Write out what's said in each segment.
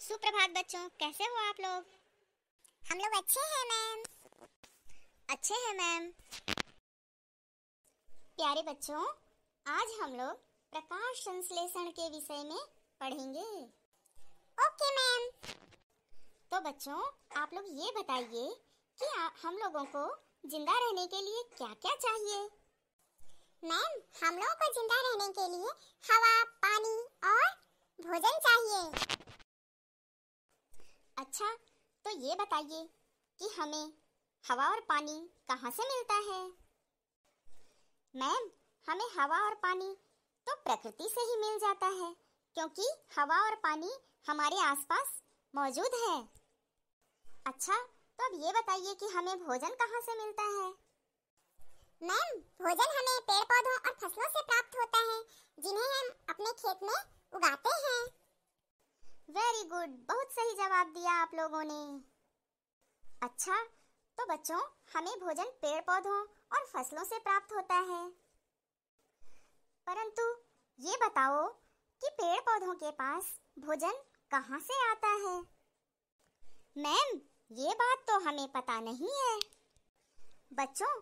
सुप्रभात बच्चों कैसे हो आप लोग हम लोग अच्छे हैं मैम अच्छे हैं मैम प्यारे बच्चों आज हम लोग प्रकाश संश्लेषण के विषय में पढ़ेंगे ओके मैम तो बच्चों आप लोग ये बताइए कि हम लोगों को जिंदा रहने के लिए क्या क्या चाहिए मैम हम लोगों को जिंदा रहने के लिए हवा पानी और भोजन चाहिए अच्छा तो ये बताइए कि हमें हवा और पानी कहाँ से मिलता है मैम हमें हवा और पानी तो प्रकृति से ही मिल जाता है क्योंकि हवा और पानी हमारे आसपास मौजूद है अच्छा तो अब ये बताइए कि हमें भोजन कहाँ से मिलता है मैम भोजन हमें पेड़ पौधों और फसलों से प्राप्त होता है जिन्हें हम अपने खेत में उगाते हैं वेरी गुड बहुत सही जवाब दिया आप लोगों ने अच्छा तो बच्चों हमें भोजन पेड़ पौधों और फसलों से प्राप्त होता है परंतु ये बताओ कि पेड़ पौधों के पास भोजन कहाँ से आता है मैम ये बात तो हमें पता नहीं है बच्चों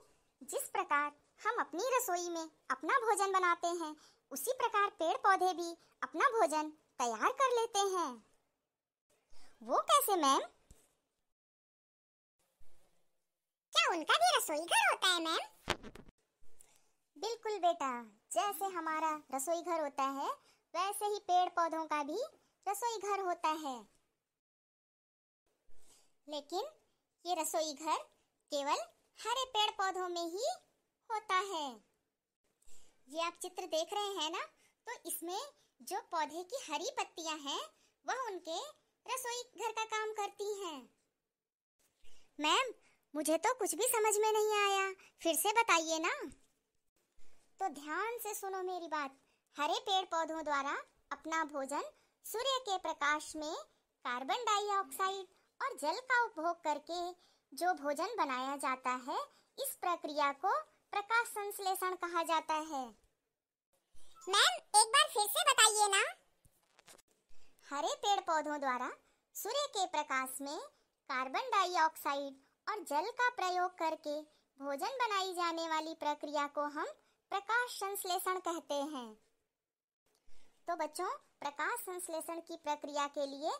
जिस प्रकार हम अपनी रसोई में अपना भोजन बनाते हैं उसी प्रकार पेड़ पौधे भी अपना भोजन तैयार कर लेते हैं वो कैसे मैम क्या उनका भी रसोई घर होता है मैम बिल्कुल बेटा जैसे हमारा रसोई घर होता है वैसे ही पेड़ पौधों का भी रसोई घर होता है लेकिन ये रसोई घर केवल हरे पेड़ पौधों में ही होता है ये आप चित्र देख रहे हैं ना तो इसमें जो पौधे की हरी पत्तियां हैं वह उनके रसोई घर का काम करती हैं मैम मुझे तो कुछ भी समझ में नहीं आया फिर से बताइए ना तो ध्यान से सुनो मेरी बात हरे पेड़ पौधों द्वारा अपना भोजन सूर्य के प्रकाश में कार्बन डाइऑक्साइड और जल का उपभोग करके जो भोजन बनाया जाता है इस प्रक्रिया को प्रकाश संश्लेषण कहा जाता है मैम एक बार फिर से बताइए ना हरे पेड़ पौधों द्वारा सूर्य के प्रकाश में कार्बन डाइऑक्साइड और जल का प्रयोग करके भोजन बनाई जाने वाली प्रक्रिया को हम प्रकाश संश्लेषण कहते हैं तो बच्चों प्रकाश संश्लेषण की प्रक्रिया के लिए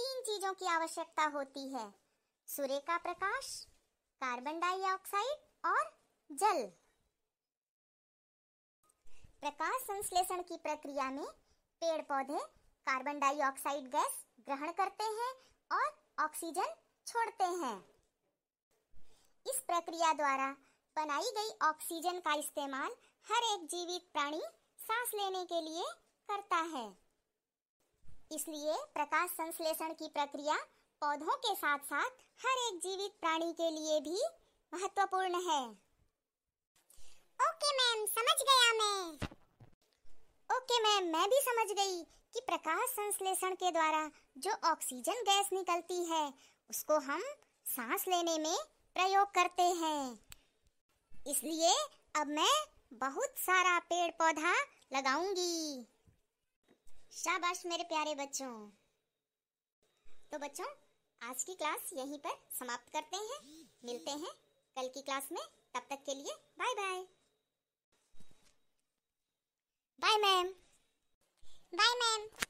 तीन चीजों की आवश्यकता होती है सूर्य का प्रकाश कार्बन डाइऑक्साइड और जल प्रकाश संश्लेषण की प्रक्रिया में पेड़ पौधे कार्बन डाइऑक्साइड गैस ग्रहण करते हैं और ऑक्सीजन छोड़ते हैं इस प्रक्रिया द्वारा बनाई गई ऑक्सीजन का इस्तेमाल हर एक जीवित प्राणी सांस लेने के लिए करता है इसलिए प्रकाश संश्लेषण की प्रक्रिया पौधों के साथ साथ हर एक जीवित प्राणी के लिए भी महत्वपूर्ण है ओके मैम समझ गया मैं ओके मैम मैं भी समझ गई कि प्रकाश संश्लेषण के द्वारा जो ऑक्सीजन गैस निकलती है उसको हम सांस लेने में प्रयोग करते हैं इसलिए अब मैं बहुत सारा पेड़ पौधा लगाऊंगी शाबाश मेरे प्यारे बच्चों तो बच्चों आज की क्लास यहीं पर समाप्त करते हैं मिलते हैं कल की क्लास में तब तक के लिए bye bye Bye, ma'am. Bye, ma'am.